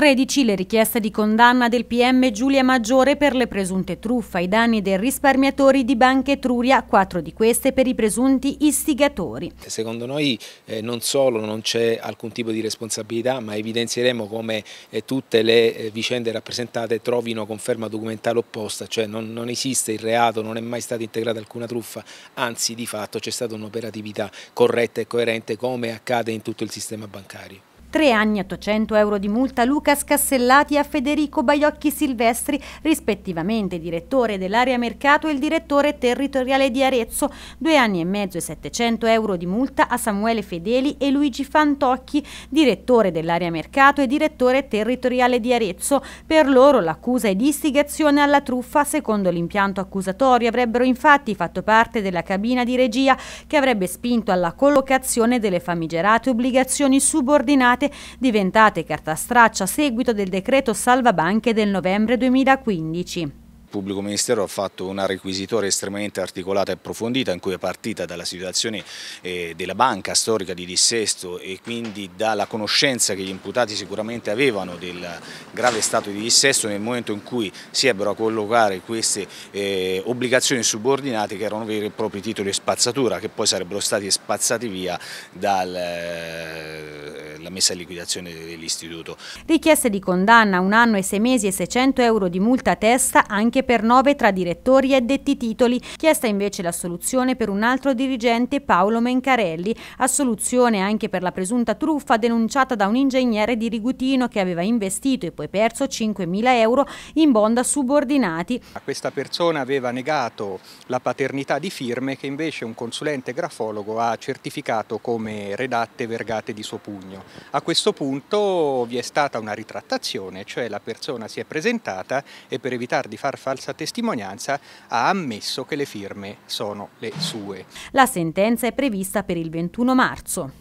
13 le richieste di condanna del PM Giulia Maggiore per le presunte truffe ai danni dei risparmiatori di Banca Etruria, quattro di queste per i presunti istigatori. Secondo noi eh, non solo non c'è alcun tipo di responsabilità, ma evidenzieremo come eh, tutte le eh, vicende rappresentate trovino conferma documentale opposta, cioè non, non esiste il reato, non è mai stata integrata alcuna truffa, anzi di fatto c'è stata un'operatività corretta e coerente come accade in tutto il sistema bancario. Tre anni e 800 euro di multa a Luca Scassellati e a Federico Baiocchi Silvestri, rispettivamente direttore dell'area mercato e il direttore territoriale di Arezzo. Due anni e mezzo e 700 euro di multa a Samuele Fedeli e Luigi Fantocchi, direttore dell'area mercato e direttore territoriale di Arezzo. Per loro l'accusa è di istigazione alla truffa. Secondo l'impianto accusatorio avrebbero infatti fatto parte della cabina di regia che avrebbe spinto alla collocazione delle famigerate obbligazioni subordinate private diventate carta straccia a seguito del decreto salvabanche del novembre 2015. Il pubblico ministero ha fatto una requisitoria estremamente articolata e approfondita in cui è partita dalla situazione eh, della banca storica di dissesto e quindi dalla conoscenza che gli imputati sicuramente avevano del grave stato di dissesto nel momento in cui si ebbero a collocare queste eh, obbligazioni subordinate che erano veri e propri titoli e spazzatura che poi sarebbero stati spazzati via dal eh, la messa in liquidazione dell'istituto. Richieste di condanna, un anno e sei mesi e 600 euro di multa a testa anche per nove tra direttori e detti titoli, chiesta invece l'assoluzione per un altro dirigente Paolo Mencarelli, assoluzione anche per la presunta truffa denunciata da un ingegnere di Rigutino che aveva investito e poi perso 5.000 euro in bonda subordinati. Questa persona aveva negato la paternità di firme che invece un consulente grafologo ha certificato come redatte vergate di suo pugno. A questo punto vi è stata una ritrattazione, cioè la persona si è presentata e per evitare di far falsa testimonianza ha ammesso che le firme sono le sue. La sentenza è prevista per il 21 marzo.